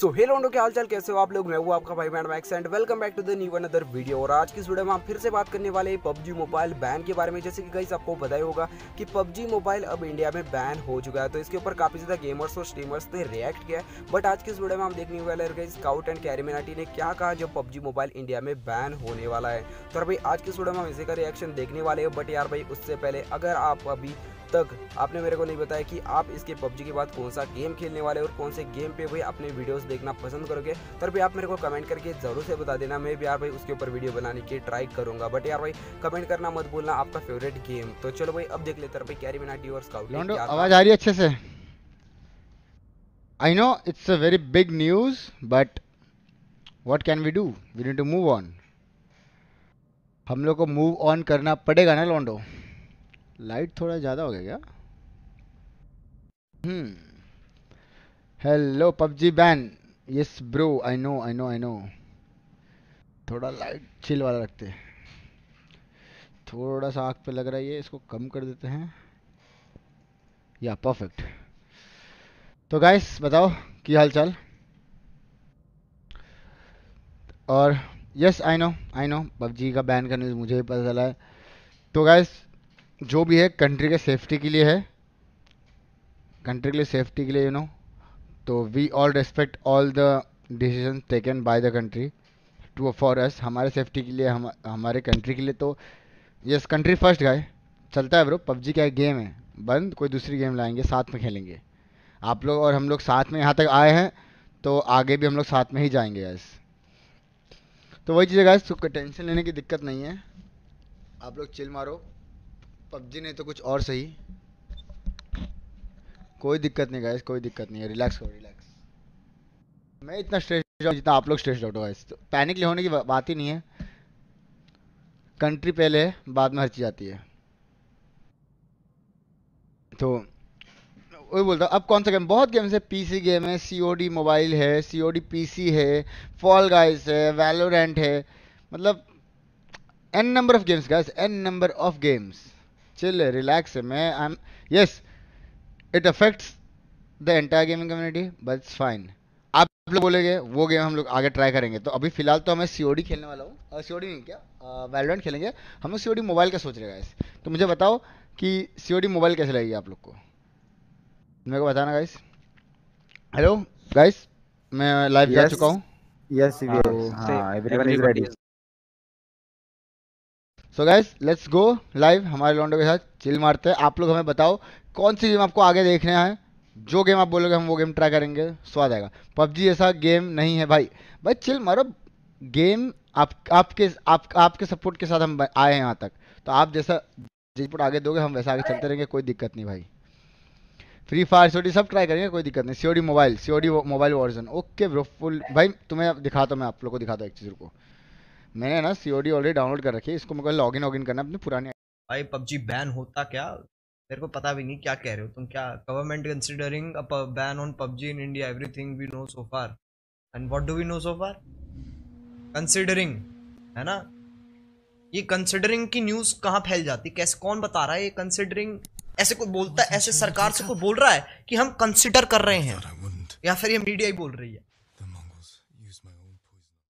So hello के हाल चाल कैसे हो आप लोग मैं हूँ आपका भाई band max and welcome back to the new other video और आज की इस वीडियो में हम फिर से बात करने वाले हैं पबजी मोबाइल बैन के बारे में जैसे कि गाइस आपको पता ही होगा कि पबजी मोबाइल अब इंडिया में बैन हो चुका है तो इसके ऊपर काफ़ी ज़्यादा गेमर्स और स्ट्रीमर्स ने रिएक्ट किया बट आज की इस वीडियो में हम देखने वाले स्काउट एंड कैरिमिनाटी ने क्या कहा जब पबजी मोबाइल इंडिया में बैन होने वाला है तो भाई आज की इस वीडियो में हम इसी का रिएक्शन देखने वाले हैं बट यार भाई उससे पहले अगर आप अभी तक आपने मेरे को नहीं बताया कि आप इसके पबजी के बाद कौन सा गेम खेलने वाले और कौन से गेम पे भी अपने वीडियो वीडियोस देखना पसंद करोगे तो भी आप मेरे को कमेंट करके ज़रूर से बता देना मैं भी यार भाई उसके ऊपर वीडियो बनाने की ट्राई करूंगा बट यार भाई कमेंट करना मत बोलना आपका फेवरेट गेम तो चलो भाई अब देख लेते हैं भाई कैरी मिनाटी और स्काउट लोंडो आवाज़ आ रही है अच्छे से I know it's a very big news but what can we do we need to move on हम लोग को मूव ऑन करना पड़ेगा ना लोंडो लाइट थोड़ा ज़्यादा हो गया क्या हम्म hmm. Hello PUBG ban yes bro I know I know I know थोड़ा लाइट चिल वाला रखते हैं थोड़ा सा आँख पे लग रहा है ये इसको कम कर देते हैं या परफेक्ट तो गाइस बताओ की हाल चाल और yes I know I know PUBG का बैन करने से मुझे भी पता चला है तो गाइस जो भी है कंट्री के सेफ्टी के लिए है कंट्री के लिए सेफ्टी के लिए यू you नो know, तो we all respect all the decision taken by the country to for us हमारे सेफ्टी के लिए हम हमारे कंट्री के लिए तो यस कंट्री फर्स्ट गए चलता है ब्रो पबजी का एक गेम है बंद कोई दूसरी गेम लाएंगे साथ में खेलेंगे आप लोग और हम लोग साथ में यहाँ तक आए हैं तो आगे भी हम लोग साथ में ही जाएंगे यस तो वही चीज़ गैस सुख टेंशन लेने की दिक्कत नहीं है आप लोग चिल मारो पबजी नहीं तो कुछ और सही कोई दिक्कत नहीं गाइस कोई दिक्कत नहीं है रिलैक्स हो रिलैक्स मैं इतना स्ट्रेस जितना आप लोग स्ट्रेस आउट हो गाइस तो पैनिक ले होने की बात ही नहीं है कंट्री पहले है बाद में हर चीज़ आती है तो वही बोलता हूँ अब कौन सा गेम बहुत गेम्स है पी सी गेम है सी डी मोबाइल है सी ओ डी पी सी है फॉल गाइस है वैलोरेंट है मतलब N number of games guys N number of games chill relax है मैं I am yes it affects the entire gaming community but fine आप लोग बोलेंगे वो गेम हम लोग आगे ट्राई करेंगे तो अभी फिलहाल तो हमें सी खेलने वाला हूँ सीओडी नहीं क्या वैलोरेंट खेलेंगे हम लोग सीओडी मोबाइल का सोच रहे गाइस तो मुझे बताओ कि सी मोबाइल कैसे लगेगी आप लोग को मेरे को बताना गाइस हेलो गाइस मैं लाइव जा चुका हूँ so guys let's go live हमारे लॉन्डो के साथ चिल मारते हैं आप लोग हमें बताओ कौन सी गेम आपको आगे देखने हैं जो गेम आप बोलोगे हम वो गेम ट्राई करेंगे स्वाद आएगा पबजी ऐसा गेम नहीं है भाई भाई चिल मारो गेम आप आपके आप आपके सपोर्ट के साथ हम आए हैं यहाँ तक तो आप जैसा रिपोर्ट आगे दोगे हम वैसा आगे चलते रहेंगे कोई दिक्कत नहीं भाई फ्री फायर सीओडी सब ट्राई करेंगे कोई दिक्कत नहीं COD mobile COD mobile version okay bro full भाई तुम्हें दिखाता हूँ मैं आप लोग को दिखाता हूँ एक चीज़ को मैंने ना सीओडी ऑलरेडी डाउनलोड कर रखी है इसको मैं को लॉगिन करना अपने पुराने भाई पबजी बैन होता क्या मेरे को पता भी नहीं क्या कह रहे हो तुम क्या government considering a ban on PUBG in India everything we know so far and what do we know so far considering है ना ये कंसिडरिंग की न्यूज कहाँ फैल जाती कैसे कौन बता रहा है ये कंसिडरिंग ऐसे कोई बोलता है ऐसे सरकार से कोई बोल रहा है कि हम कंसिडर कर रहे हैं या फिर ये मीडिया ही बोल रही है